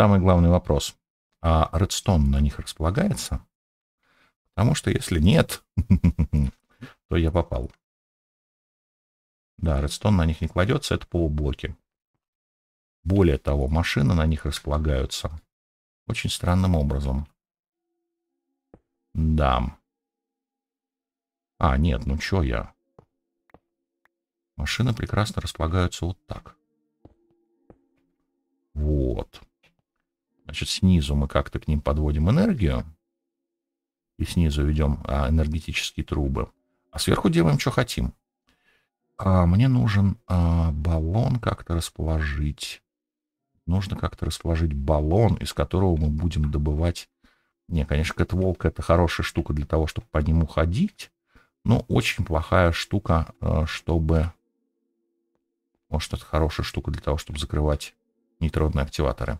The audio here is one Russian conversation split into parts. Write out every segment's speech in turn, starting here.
Самый главный вопрос. А Redstone на них располагается? Потому что если нет, то я попал. Да, Redstone на них не кладется, это полублоки. Более того, машины на них располагаются очень странным образом. Да. А, нет, ну чё я? Машины прекрасно располагаются вот так. Вот. Значит, снизу мы как-то к ним подводим энергию, и снизу ведем а, энергетические трубы, а сверху делаем, что хотим. А мне нужен а, баллон как-то расположить. Нужно как-то расположить баллон, из которого мы будем добывать... Не, конечно, кэтволк — это хорошая штука для того, чтобы по нему ходить, но очень плохая штука, а, чтобы... Может, это хорошая штука для того, чтобы закрывать нейтронные активаторы.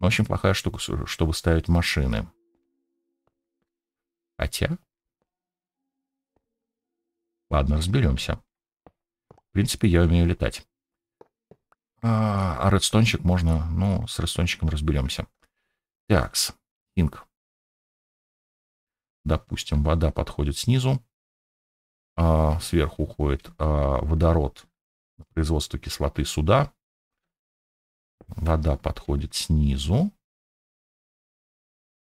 Ну, Очень плохая штука, чтобы ставить машины. Хотя... Ладно, разберемся. В принципе, я умею летать. А, а редстончик можно... Ну, с редстончиком разберемся. Такс. Инк. Допустим, вода подходит снизу. А сверху уходит а водород на производство кислоты суда вода подходит снизу.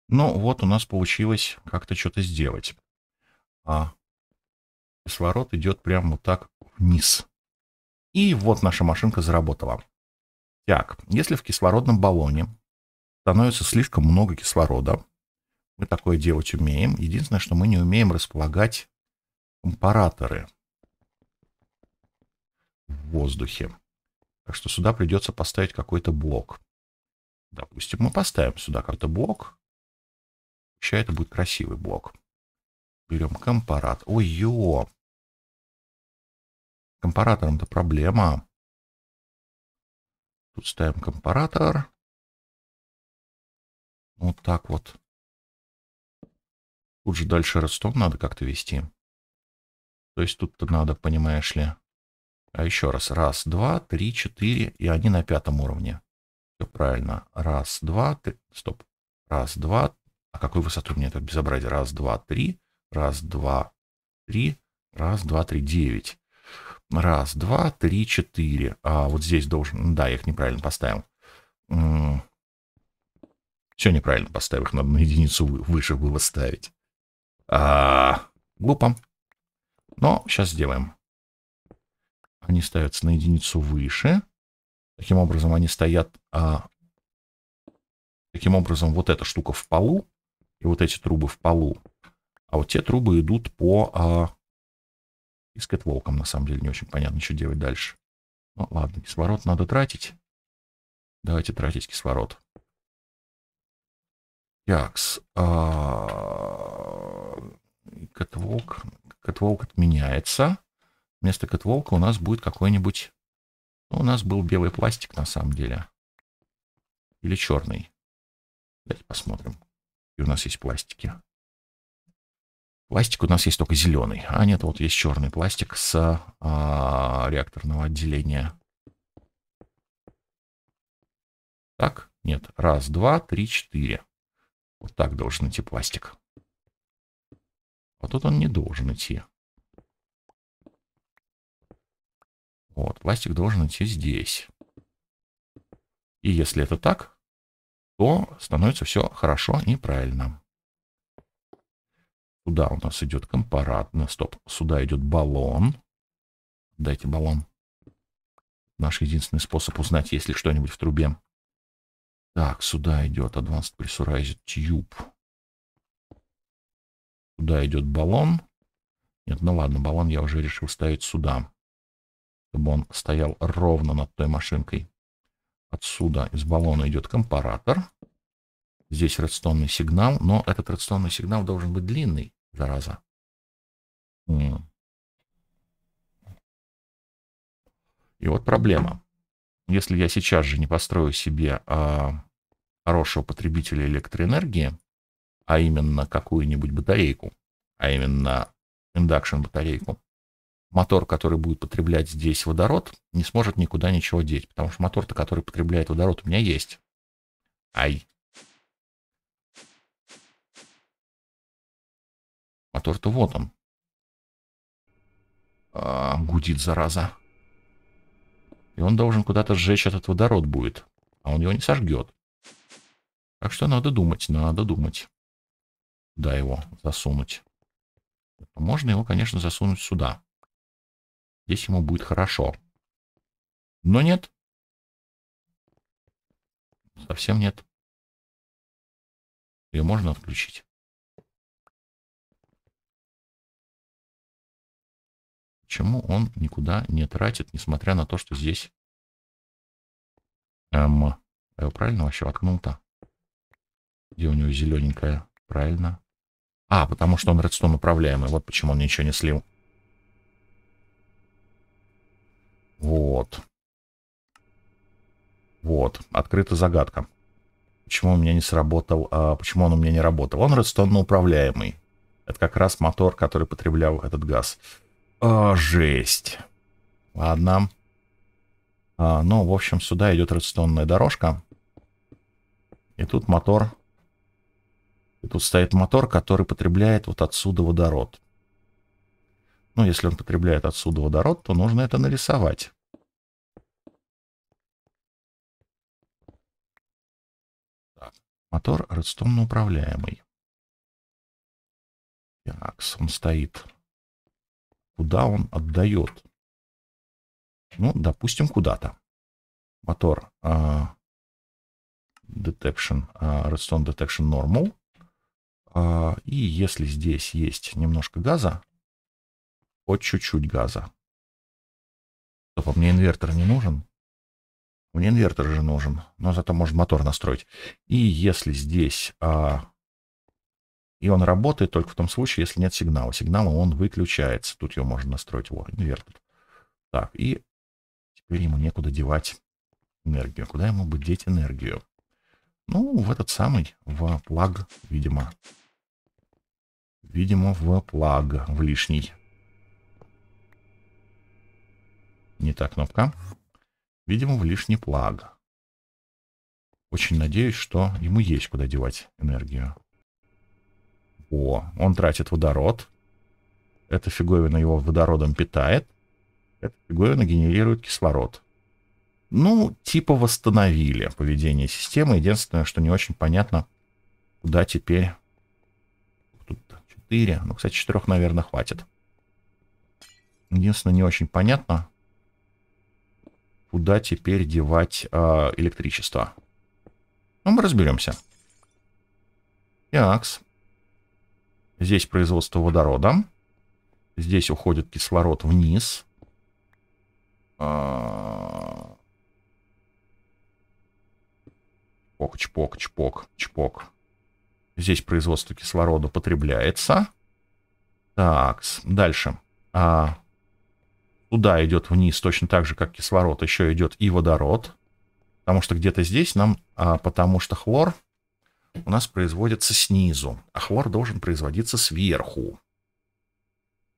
Ну, вот у нас получилось как-то что-то сделать. А кислород идет прямо вот так вниз. И вот наша машинка заработала. Так, если в кислородном баллоне становится слишком много кислорода, мы такое делать умеем. Единственное, что мы не умеем располагать компараторы в воздухе. Так что сюда придется поставить какой-то блок. Допустим, мы поставим сюда какой-то блок. Сейчас это будет красивый блок. Берем компарат. Ой-ё! Компаратором-то проблема. Тут ставим компаратор. Вот так вот. Тут же дальше ростом надо как-то вести. То есть тут-то надо, понимаешь ли, а Еще раз. Раз, два, три, четыре. И они на пятом уровне. Все правильно. Раз, два, три. Стоп. Раз, два. А какую высоту мне это безобразие? Раз, два, три. Раз, два, три. Раз, два, три. Девять. Раз, два, три, четыре. А вот здесь должен... Да, я их неправильно поставил. Все неправильно поставил. Их надо на единицу выше было ставить. А, глупо. Но сейчас сделаем они ставятся на единицу выше. Таким образом, они стоят... А, таким образом, вот эта штука в полу, и вот эти трубы в полу. А вот те трубы идут по... А, и с кэтволком, на самом деле, не очень понятно, что делать дальше. Ну, ладно, кислород надо тратить. Давайте тратить кислород. Якс. А... Кэтволк. Кэтволк отменяется. Вместо кэтволка у нас будет какой-нибудь... Ну, у нас был белый пластик на самом деле. Или черный. Давайте посмотрим. И у нас есть пластики. Пластик у нас есть только зеленый. А нет, вот есть черный пластик с а, реакторного отделения. Так, нет. Раз, два, три, четыре. Вот так должен идти пластик. А тут он не должен идти. Вот, пластик должен идти здесь. И если это так, то становится все хорошо и правильно. Сюда у нас идет компарат. Ну, стоп, сюда идет баллон. Дайте баллон. Наш единственный способ узнать, есть ли что-нибудь в трубе. Так, сюда идет Advanced Pressurized Tube. Сюда идет баллон. Нет, ну ладно, баллон я уже решил ставить сюда чтобы он стоял ровно над той машинкой. Отсюда из баллона идет компаратор. Здесь редстонный сигнал, но этот редстонный сигнал должен быть длинный, зараза. И вот проблема. Если я сейчас же не построю себе а, хорошего потребителя электроэнергии, а именно какую-нибудь батарейку, а именно индакшн батарейку, мотор, который будет потреблять здесь водород, не сможет никуда ничего деть, потому что мотор-то, который потребляет водород, у меня есть. Ай. Мотор-то вот он. А, гудит, зараза. И он должен куда-то сжечь этот водород будет, а он его не сожгет. Так что надо думать, надо думать. да его засунуть? Можно его, конечно, засунуть сюда. Здесь ему будет хорошо. Но нет. Совсем нет. Ее можно отключить. Почему он никуда не тратит, несмотря на то, что здесь... Эм, я а его правильно вообще воткнул-то? Где у него зелененькая? Правильно. А, потому что он редстон управляемый. Вот почему он ничего не слил. Вот. Вот. Открыта загадка. Почему у меня не сработал, а, почему он у меня не работал? Он редстонно управляемый. Это как раз мотор, который потреблял этот газ. А, жесть. Ладно. А, ну, в общем, сюда идет редстонная дорожка. И тут мотор. И тут стоит мотор, который потребляет вот отсюда водород. Ну, если он потребляет отсюда водород, то нужно это нарисовать. Так, мотор редстонно управляемый. Так, он стоит. Куда он отдает? Ну, допустим, куда-то. Мотор uh, detection, uh, redstone detection normal. Uh, и если здесь есть немножко газа, хоть чуть-чуть газа. Стоп, а мне инвертор не нужен? Мне инвертор же нужен, но зато можно мотор настроить. И если здесь... А... И он работает только в том случае, если нет сигнала. Сигнала он выключается. Тут его можно настроить. Вот, инвертор. Так, и теперь ему некуда девать энергию. Куда ему бы деть энергию? Ну, в этот самый, в плаг, видимо. Видимо, в плаг, в лишний. Не та кнопка. Видимо, в лишний плаг. Очень надеюсь, что ему есть куда девать энергию. О, он тратит водород. Эта фиговина его водородом питает. Эта фиговина генерирует кислород. Ну, типа восстановили поведение системы. Единственное, что не очень понятно, куда теперь... Тут 4. Ну, кстати, 4, наверное, хватит. Единственное, не очень понятно, куда теперь девать э, электричество. Ну, мы разберемся. Такс. Здесь производство водорода. Здесь уходит кислород вниз. Чпок, а. чпок, чпок, чпок. Здесь производство кислорода потребляется. Так, дальше. А, туда идет вниз точно так же, как кислород, еще идет и водород, потому что где-то здесь нам, а, потому что хлор у нас производится снизу, а хлор должен производиться сверху,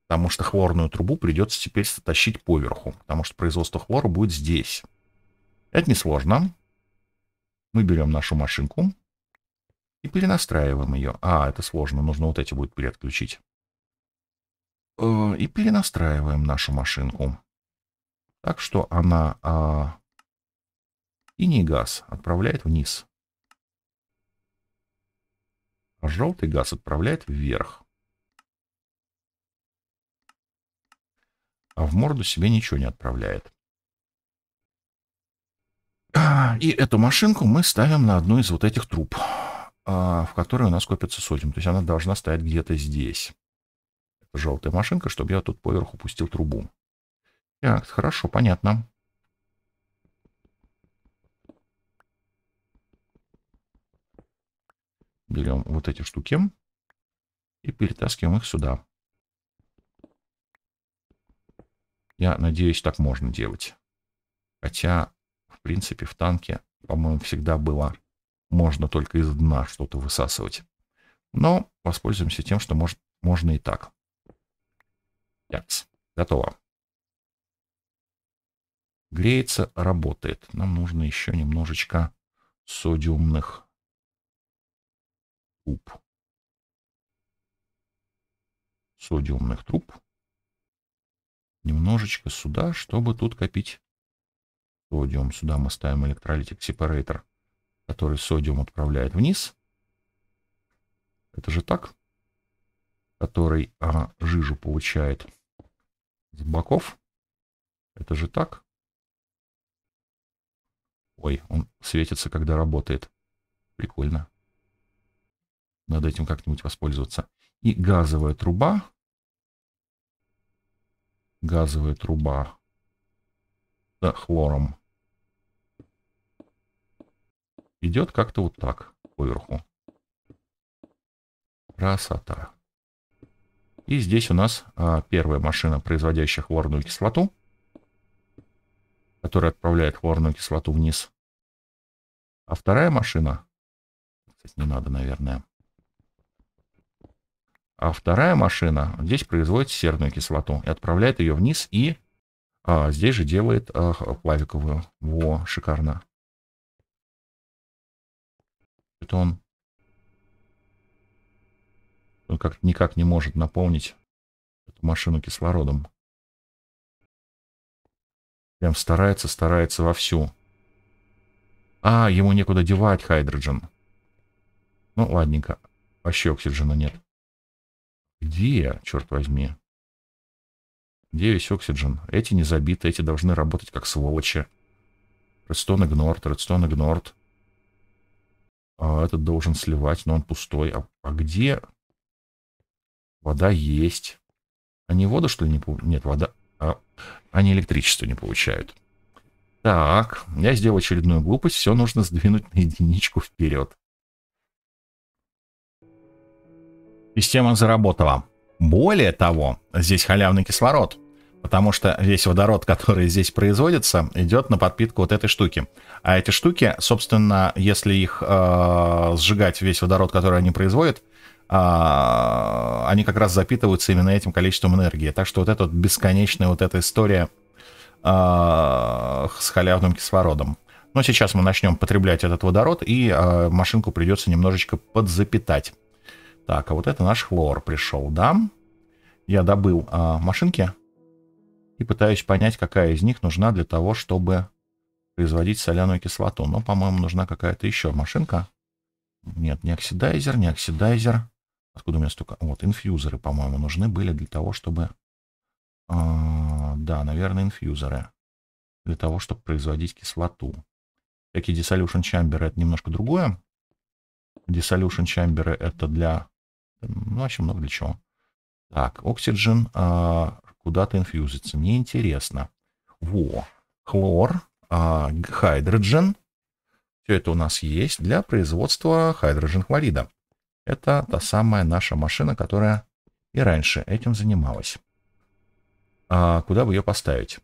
потому что хлорную трубу придется теперь тащить поверху, потому что производство хлора будет здесь. Это несложно. Мы берем нашу машинку и перенастраиваем ее. А, это сложно, нужно вот эти будет переотключить э, и перенастраиваем нашу машинку. Так что она э, и не газ отправляет вниз. А желтый газ отправляет вверх. А в морду себе ничего не отправляет. А, и эту машинку мы ставим на одну из вот этих труб, а, в которой у нас копится содиум. То есть она должна стоять где-то здесь желтая машинка, чтобы я тут поверху пустил трубу. Так, хорошо, понятно. Берем вот эти штуки и перетаскиваем их сюда. Я надеюсь, так можно делать. Хотя, в принципе, в танке, по-моему, всегда было можно только из дна что-то высасывать. Но воспользуемся тем, что может, можно и так. Такс. Готово. Греется, работает. Нам нужно еще немножечко содиумных труб. Содиумных труб. Немножечко сюда, чтобы тут копить содиум. Сюда мы ставим электролитик сепарейтор, который содиум отправляет вниз. Это же так? который а, жижу получает с боков. Это же так? Ой, он светится, когда работает. Прикольно. Надо этим как-нибудь воспользоваться. И газовая труба. Газовая труба с да, хлором. Идет как-то вот так, поверху. Красота. И здесь у нас а, первая машина, производящая хлорную кислоту, которая отправляет хлорную кислоту вниз. А вторая машина, кстати, не надо, наверное. А вторая машина здесь производит серную кислоту и отправляет ее вниз и а, здесь же делает а, плавиковую. Во, шикарно. Это он он ну, как никак не может наполнить эту машину кислородом. Прям старается, старается вовсю. А, ему некуда девать хайдроджен. Ну, ладненько. Вообще оксиджена нет. Где черт возьми? Где весь оксиджен? Эти не забиты, эти должны работать как сволочи. Редстон игнорт, редстон игнорт. А этот должен сливать, но он пустой. А, а где Вода есть. Они а воду, что ли, не получают? Нет, вода... А... Они электричество не получают. Так, я сделал очередную глупость. Все нужно сдвинуть на единичку вперед. Система заработала. Более того, здесь халявный кислород потому что весь водород, который здесь производится, идет на подпитку вот этой штуки. А эти штуки, собственно, если их э, сжигать весь водород, который они производят, э, они как раз запитываются именно этим количеством энергии. Так что вот эта вот бесконечная вот эта история э, с халявным кислородом. Но сейчас мы начнем потреблять этот водород, и э, машинку придется немножечко подзапитать. Так, а вот это наш хлор пришел, да? Я добыл э, машинки и пытаюсь понять, какая из них нужна для того, чтобы производить соляную кислоту. Но, по-моему, нужна какая-то еще машинка. Нет, не оксидайзер, не оксидайзер. Откуда у меня столько? Вот, инфьюзеры, по-моему, нужны были для того, чтобы... А, да, наверное, инфьюзеры. Для того, чтобы производить кислоту. такие dissolution чамберы это немножко другое. Dissolution чамберы это для... Ну, вообще много для чего. Так, оксиджен, а, куда-то инфьюзится. Мне интересно. Во. Хлор, а, хайдроджен. Все это у нас есть для производства хайдроджен хлорида. Это та самая наша машина, которая и раньше этим занималась. А куда бы ее поставить?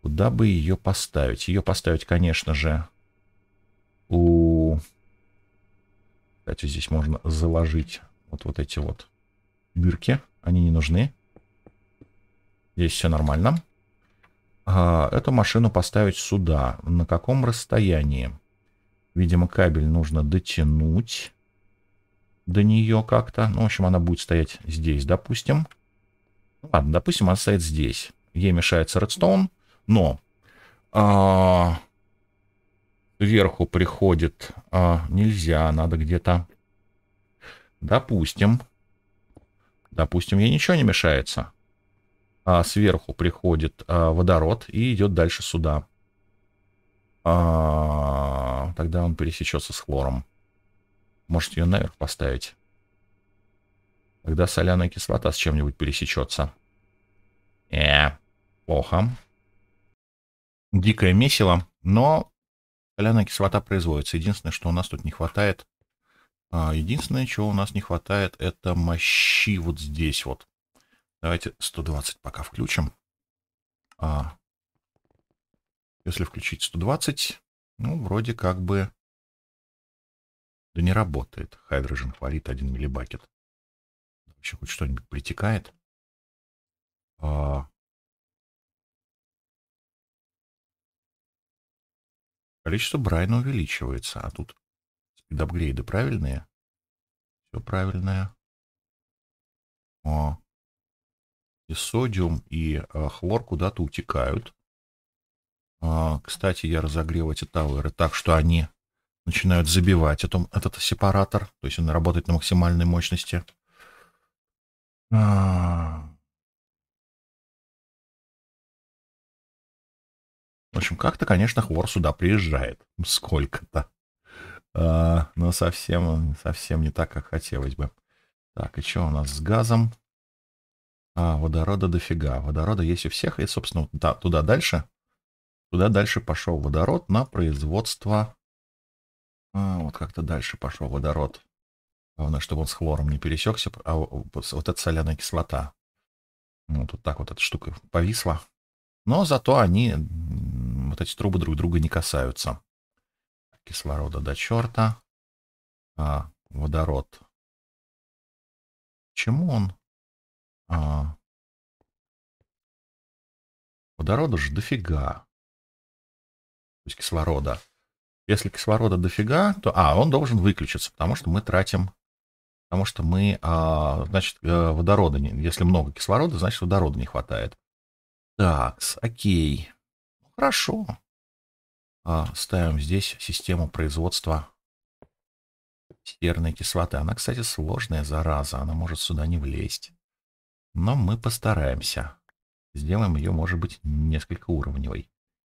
Куда бы ее поставить? Ее поставить, конечно же, у... Кстати, здесь можно заложить вот, вот эти вот дырки. Они не нужны. Здесь все нормально. А, эту машину поставить сюда. На каком расстоянии? Видимо, кабель нужно дотянуть до нее как-то. Ну, в общем, она будет стоять здесь, допустим. Ну, ладно, допустим, она стоит здесь. Ей мешается редстоун, но а, сверху приходит а, нельзя, надо где-то... Допустим. Допустим, ей ничего не мешается а, сверху приходит а, водород и идет дальше сюда. А, тогда он пересечется с хлором. Может, ее наверх поставить? Тогда соляная кислота с чем-нибудь пересечется. Э, плохо. Дикое месиво, но соляная кислота производится. Единственное, что у нас тут не хватает... А, единственное, чего у нас не хватает, это мощи вот здесь вот. Давайте 120 пока включим. А если включить 120, ну, вроде как бы... Да не работает. Hydrogen хвалит 1 миллибакет. Вообще хоть что-нибудь притекает. А... Количество Брайна увеличивается, а тут спидапгрейды правильные? Все правильное. О, и содиум, и а, хлор куда-то утекают. А, кстати, я разогрел эти тауэры так, что они начинают забивать этом, этот сепаратор, то есть он работает на максимальной мощности. А. В общем, как-то, конечно, хвор сюда приезжает. Сколько-то. но совсем, совсем не так, как хотелось бы. Так, и что у нас с газом? А, водорода дофига. Водорода есть у всех. И, собственно, да, туда дальше. Туда дальше пошел водород на производство. А, вот как-то дальше пошел водород. Главное, чтобы он с хлором не пересекся. А вот, эта соляная кислота. Вот, вот так вот эта штука повисла. Но зато они, вот эти трубы друг друга не касаются. Кислорода до черта. А, водород. Чему он а... Водорода же дофига. То есть кислорода. Если кислорода дофига, то... А, он должен выключиться, потому что мы тратим... Потому что мы, а, значит, э, водорода... Не... Если много кислорода, значит, водорода не хватает. Так, окей. Хорошо. А, ставим здесь систему производства серной кислоты. Она, кстати, сложная зараза. Она может сюда не влезть. Но мы постараемся. Сделаем ее, может быть, несколько уровневой.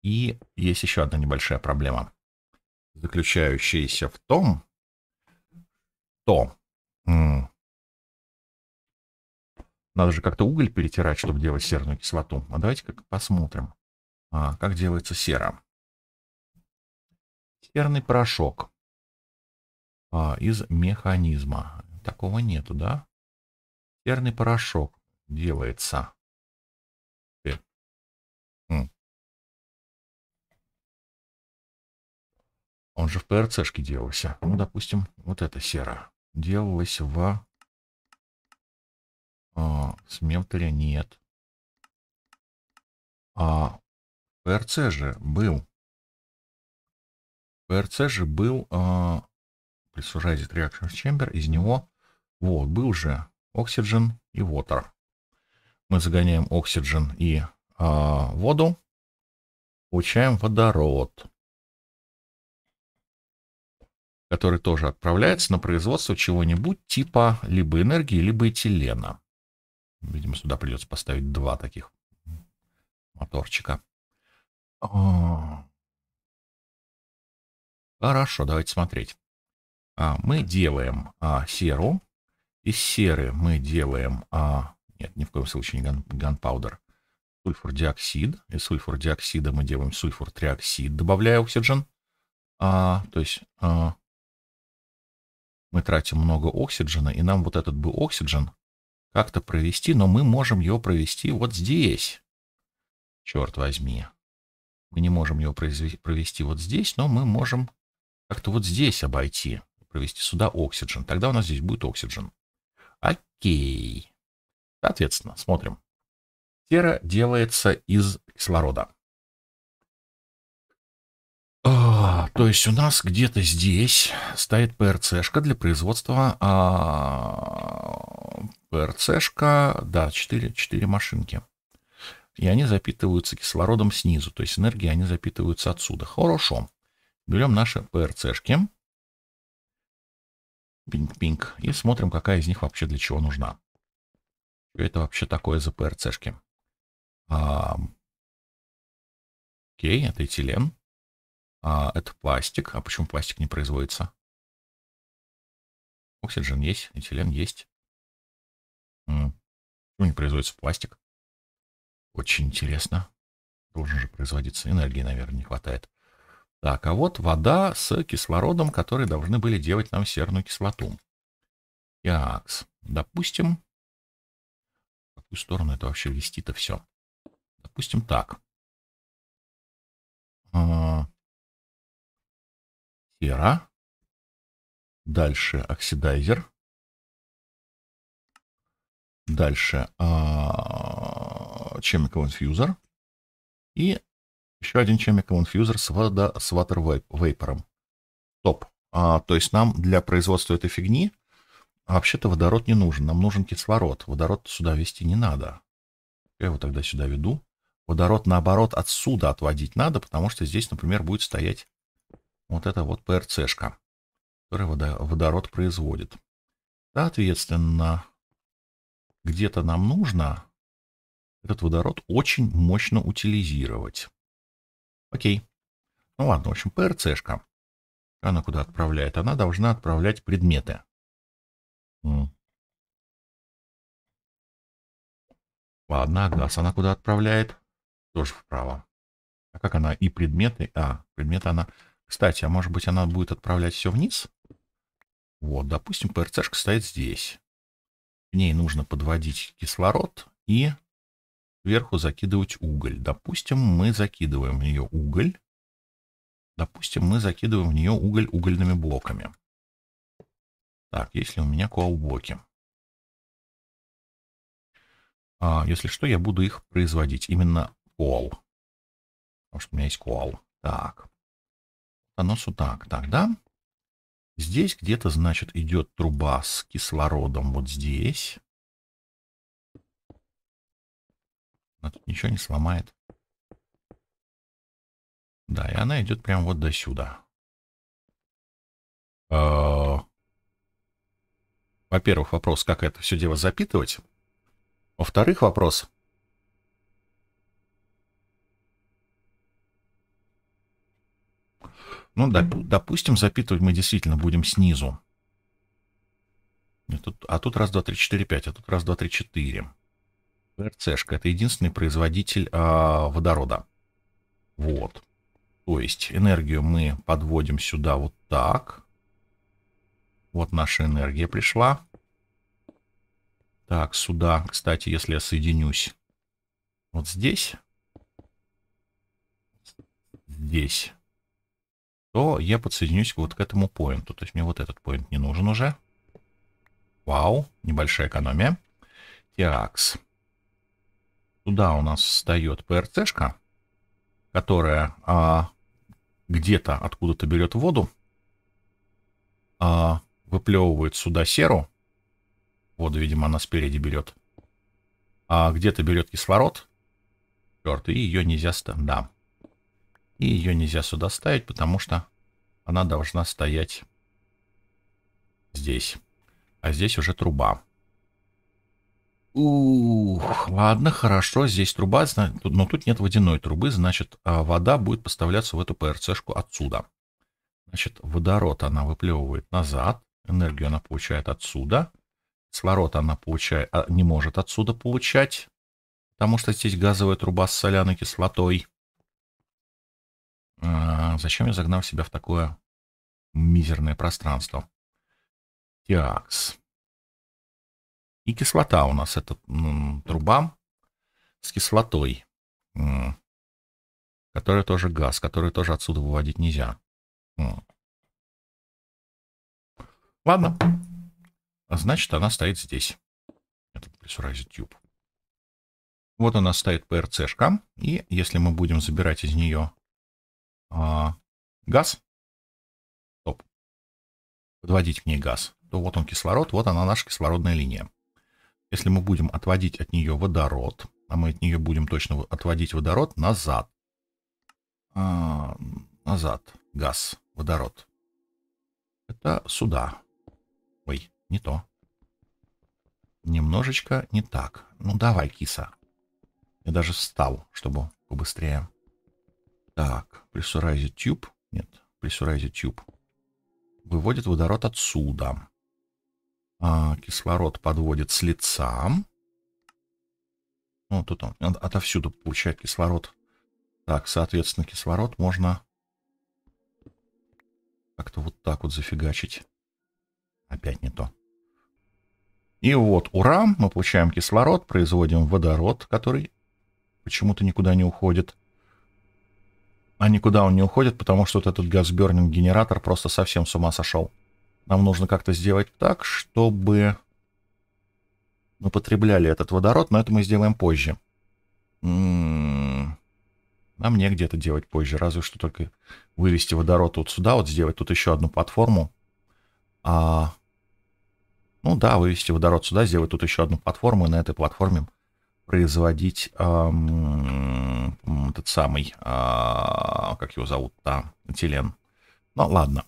И есть еще одна небольшая проблема, заключающаяся в том, что надо же как-то уголь перетирать, чтобы делать серную кислоту. А давайте как посмотрим, а, как делается сера. Серный порошок а, из механизма. Такого нету, да? Серный порошок делается. Он же в ПРЦшке делался. Ну, допустим, вот эта сера делалась в... А, смелтере нет. А в ПРЦ же был... В ПРЦ же был... А, Pressurized Reaction Chamber. Из него... Вот, был же Oxygen и Water мы загоняем оксиджен и а, воду, получаем водород, который тоже отправляется на производство чего-нибудь типа либо энергии, либо этилена. Видимо, сюда придется поставить два таких моторчика. А. Хорошо, давайте смотреть. А, мы делаем а, серу. Из серы мы делаем нет, ни в коем случае не ган, ганпаудер. Сульфурдиоксид. Из сульфурдиоксида мы делаем сульфур триоксид, добавляя оксиджен. А, то есть а, мы тратим много оксиджена, и нам вот этот бы оксиджен как-то провести, но мы можем его провести вот здесь. Черт возьми. Мы не можем его провести вот здесь, но мы можем как-то вот здесь обойти, провести сюда оксиджен. Тогда у нас здесь будет оксиджен. Окей. Соответственно, смотрим. Сера делается из кислорода. А, то есть у нас где-то здесь стоит ПРЦшка для производства... А, ПРЦшка, да, 4, 4 машинки. И они запитываются кислородом снизу, то есть энергии они запитываются отсюда. Хорошо. Берем наши ПРЦшки. Пинг-пинг. И смотрим, какая из них вообще для чего нужна это вообще такое за ПРЦшки? А, окей, это этилен. А, это пластик. А почему пластик не производится? Оксиджен есть, этилен есть. Почему не производится пластик? Очень интересно. Должен же производиться. Энергии, наверное, не хватает. Так, а вот вода с кислородом, которые должны были делать нам серную кислоту. Такс, допустим, какую сторону это вообще вести-то все. Допустим, так. А, сера. Дальше оксидайзер. Дальше Chemical а, Infuser. И еще один Chemical Infuser с, вода, с Water Топ. А, то есть нам для производства этой фигни а вообще-то водород не нужен, нам нужен кислород. Водород сюда вести не надо. Я его тогда сюда веду. Водород, наоборот, отсюда отводить надо, потому что здесь, например, будет стоять вот эта вот ПРЦшка, которая водород производит. Соответственно, где-то нам нужно этот водород очень мощно утилизировать. Окей. Ну ладно, в общем, ПРЦшка. Она куда отправляет? Она должна отправлять предметы. Ладно, Агнас она куда отправляет? Тоже вправо. А как она и предметы? А, предметы она... Кстати, а может быть она будет отправлять все вниз? Вот, допустим, ПРЦшка стоит здесь. К ней нужно подводить кислород и сверху закидывать уголь. Допустим, мы закидываем в нее уголь. Допустим, мы закидываем в нее уголь угольными блоками. Так, если у меня коубоки. А, если что, я буду их производить. Именно коал. Потому что у меня есть коал. Так. Оно так. Тогда здесь где-то, значит, идет труба с кислородом вот здесь. Она тут ничего не сломает. Да, и она идет прямо вот до сюда. Э во-первых, вопрос, как это все дело запитывать. Во-вторых, вопрос. Ну, доп, допустим, запитывать мы действительно будем снизу. тут, а тут раз, два, три, четыре, пять, а тут раз, два, три, четыре. РЦшка — это единственный производитель а, водорода. Вот. То есть энергию мы подводим сюда вот так. Вот наша энергия пришла. Так, сюда, кстати, если я соединюсь вот здесь, здесь, то я подсоединюсь вот к этому поинту. То есть мне вот этот поинт не нужен уже. Вау, небольшая экономия. Теракс. Туда у нас встает ПРЦшка, которая а, где-то откуда-то берет воду. А, выплевывает сюда серу. Воду, видимо, она спереди берет. А где-то берет кислород. Черт, и ее нельзя... Да. И ее нельзя сюда ставить, потому что она должна стоять здесь. А здесь уже труба. Ух, ладно, хорошо, здесь труба, но тут нет водяной трубы, значит, а, вода будет поставляться в эту ПРЦ-шку отсюда. Значит, водород она выплевывает назад. Энергию она получает отсюда. Кислород она получает, а, не может отсюда получать, потому что здесь газовая труба с соляной кислотой. А зачем я загнал себя в такое мизерное пространство? Тиакс. И кислота у нас это труба с кислотой, которая тоже газ, который тоже отсюда выводить нельзя. Ладно. А значит, она стоит здесь. Я тут пресуразит тюб. Вот она стоит prc шкам, и если мы будем забирать из нее а, газ, стоп, подводить к ней газ, то вот он кислород, вот она наша кислородная линия. Если мы будем отводить от нее водород, а мы от нее будем точно отводить водород назад, а, назад, газ, водород, это сюда, не то. Немножечко не так. Ну давай, киса. Я даже встал, чтобы побыстрее. Так, pressurize тюб. Нет, pressurize тюб. Выводит водород отсюда. А, кислород подводит с лица. Ну, тут он от, отовсюду получает кислород. Так, соответственно, кислород можно как-то вот так вот зафигачить. Опять не то. И вот, ура, мы получаем кислород, производим водород, который почему-то никуда не уходит. А никуда он не уходит, потому что вот этот газбернинг-генератор просто совсем с ума сошел. Нам нужно как-то сделать так, чтобы мы потребляли этот водород, но это мы сделаем позже. М -м -м. Нам негде это делать позже, разве что только вывести водород вот сюда, вот сделать тут еще одну платформу. А ну да, вывести водород сюда, сделать тут еще одну платформу, и на этой платформе производить эм, этот самый, э, как его зовут-то, Телен. Ну ладно.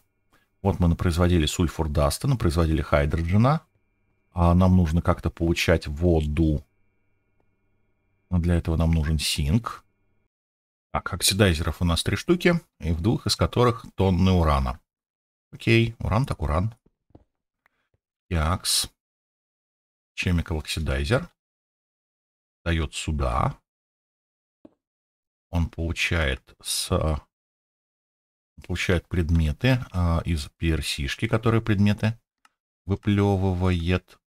Вот мы напроизводили сульфур даста, напроизводили хайдроджена. А нам нужно как-то получать воду. Для этого нам нужен синк. Так, оксидайзеров у нас три штуки, и в двух из которых тонны урана. Окей, уран так уран. Тиакс. Chemical Oxidizer. Дает сюда. Он получает с получает предметы а, из персишки, которые предметы выплевывает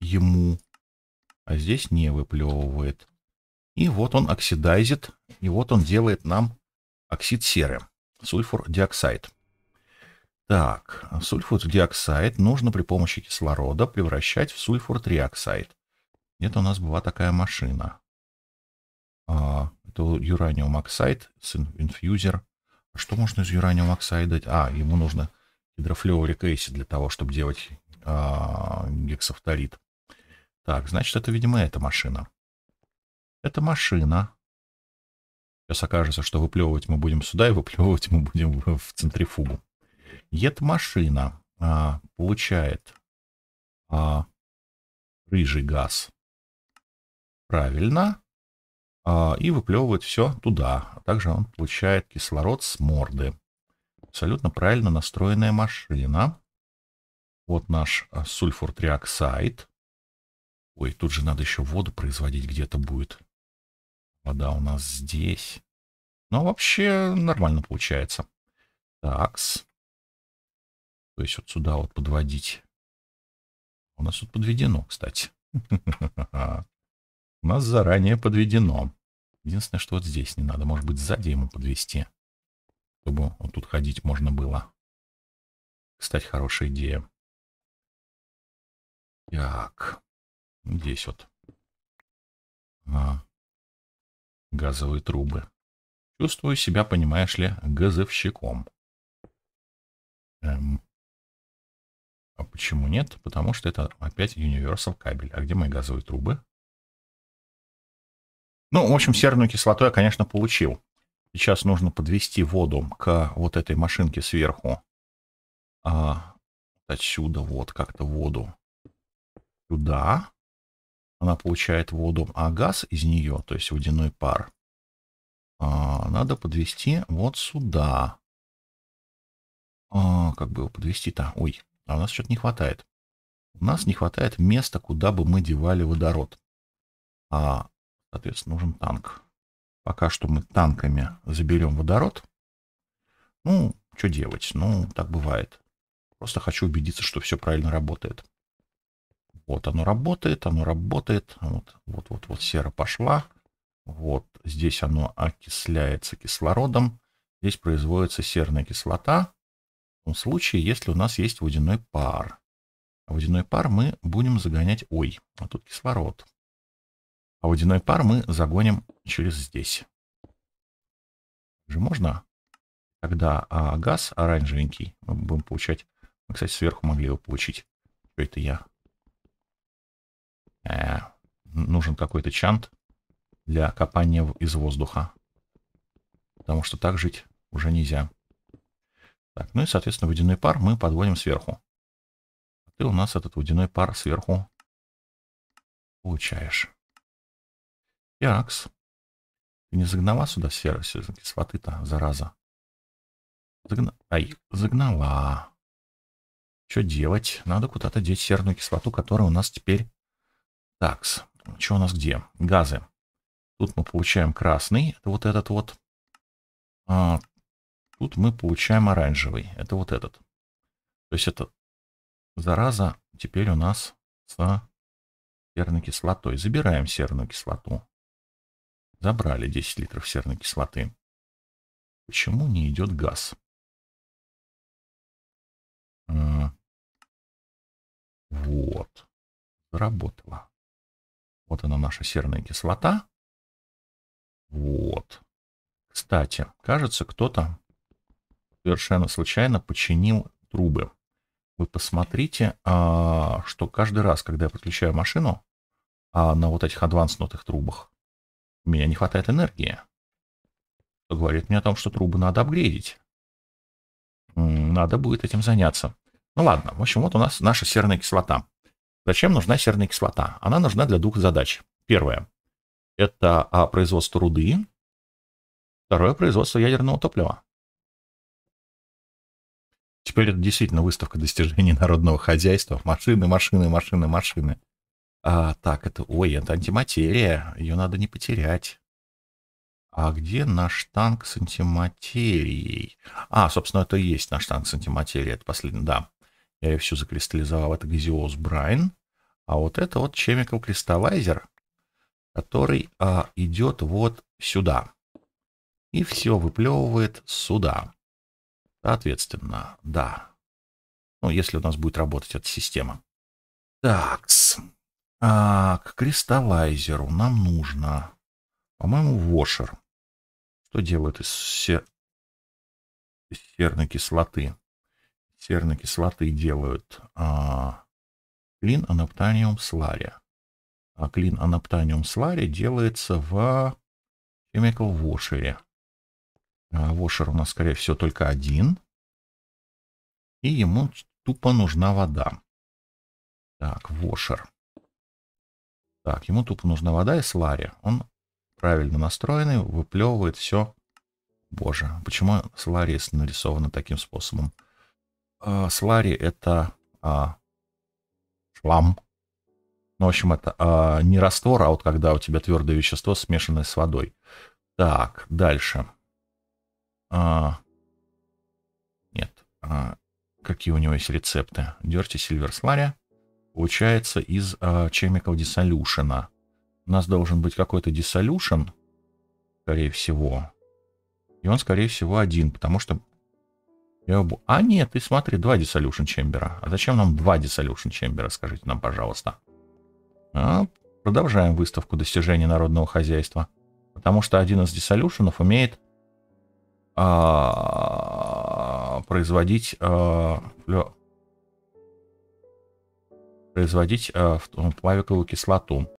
ему, а здесь не выплевывает. И вот он оксидайзит, и вот он делает нам оксид серы, сульфур диоксид. Так, сульфур-диоксид нужно при помощи кислорода превращать в сульфур-триоксид. Это у нас была такая машина. А, это юраниум оксайд с инфьюзер. А что можно из юраниум оксайда? А, ему нужно гидрофлюорик эйси для того, чтобы делать а, гексофторид. Так, значит, это, видимо, эта машина. Это машина. Сейчас окажется, что выплевывать мы будем сюда, и выплевывать мы будем в центрифугу. Jet-машина а, получает а, рыжий газ. Правильно. А, и выплевывает все туда. А также он получает кислород с морды. Абсолютно правильно настроенная машина. Вот наш а, сульфур-триоксайд. Ой, тут же надо еще воду производить где-то будет. Вода у нас здесь. Но ну, вообще нормально получается. Такс. То есть вот сюда вот подводить. У нас тут подведено, кстати. У нас заранее подведено. Единственное, что вот здесь не надо. Может быть, сзади ему подвести, чтобы вот тут ходить можно было. Кстати, хорошая идея. Так, здесь вот а, газовые трубы. Чувствую себя, понимаешь ли, газовщиком. Эм, Почему нет? Потому что это опять Universal кабель. А где мои газовые трубы? Ну, в общем, серную кислоту я, конечно, получил. Сейчас нужно подвести воду к вот этой машинке сверху. А, отсюда вот как-то воду сюда. Она получает воду, а газ из нее, то есть водяной пар, а, надо подвести вот сюда. А, как бы его подвести-то? Ой, а у нас что-то не хватает. У нас не хватает места, куда бы мы девали водород. А, соответственно, нужен танк. Пока что мы танками заберем водород. Ну, что делать? Ну, так бывает. Просто хочу убедиться, что все правильно работает. Вот оно работает, оно работает. Вот, вот, вот, вот сера пошла. Вот здесь оно окисляется кислородом. Здесь производится серная кислота том случае, если у нас есть водяной пар. А водяной пар мы будем загонять... Ой, а тут кислород. А водяной пар мы загоним через здесь. Же можно? Тогда а, газ оранжевенький мы будем получать. Мы, кстати, сверху могли его получить. Что это я? Э, нужен какой-то чант для копания из воздуха. Потому что так жить уже нельзя. Так, ну и, соответственно, водяной пар мы подводим сверху. Ты у нас этот водяной пар сверху получаешь. Иакс. Ты не загнала сюда серость кислоты-то, зараза? Загна... Ай, загнала. Что делать? Надо куда-то деть серную кислоту, которая у нас теперь... Такс. Что у нас где? Газы. Тут мы получаем красный. Это вот этот вот. А, Тут мы получаем оранжевый. Это вот этот. То есть это зараза теперь у нас с серной кислотой. Забираем серную кислоту. Забрали 10 литров серной кислоты. Почему не идет газ? А. Вот. Заработала. Вот она, наша серная кислота. Вот. Кстати, кажется, кто-то совершенно случайно починил трубы. Вы посмотрите, а, что каждый раз, когда я подключаю машину а, на вот этих адванснутых трубах, у меня не хватает энергии. Что говорит мне о том, что трубы надо апгрейдить. Надо будет этим заняться. Ну ладно, в общем, вот у нас наша серная кислота. Зачем нужна серная кислота? Она нужна для двух задач. Первое – это а, производство руды. Второе – производство ядерного топлива. Теперь это действительно выставка достижений народного хозяйства. Машины, машины, машины, машины. А, так, это... Ой, это антиматерия. Ее надо не потерять. А где наш танк с антиматерией? А, собственно, это и есть наш танк с антиматерией. Это последний, да. Я ее всю закристаллизовал. Это газиоз Брайн. А вот это вот Chemical Crystallizer, который а, идет вот сюда. И все выплевывает сюда. Соответственно, да. Ну, если у нас будет работать эта система. Так, А, к кристаллайзеру нам нужно, по-моему, вошер. Что делают из, сер... из серной кислоты? серной кислоты делают а, клин анаптаниум слария. А клин анаптаниум слария делается в chemical washer. А, вошер у нас, скорее всего, только один. И ему тупо нужна вода. Так, вошер. Так, ему тупо нужна вода и слари. Он правильно настроенный, выплевывает все. Боже, почему слари нарисовано таким способом? А, слари это а, шлам. Ну, в общем, это а, не раствор, а вот когда у тебя твердое вещество смешанное с водой. Так, дальше. А, нет. А, какие у него есть рецепты? Dirty Silver Slurry получается из а, Chemical Dissolution. У нас должен быть какой-то Dissolution, скорее всего. И он, скорее всего, один, потому что... Я его... А нет, ты смотри, два Dissolution Chamber. А зачем нам два Dissolution Chamber, скажите нам, пожалуйста. А, продолжаем выставку достижений народного хозяйства. Потому что один из диссолюшенов умеет а, производить а, производить а, плавиковую кислоту.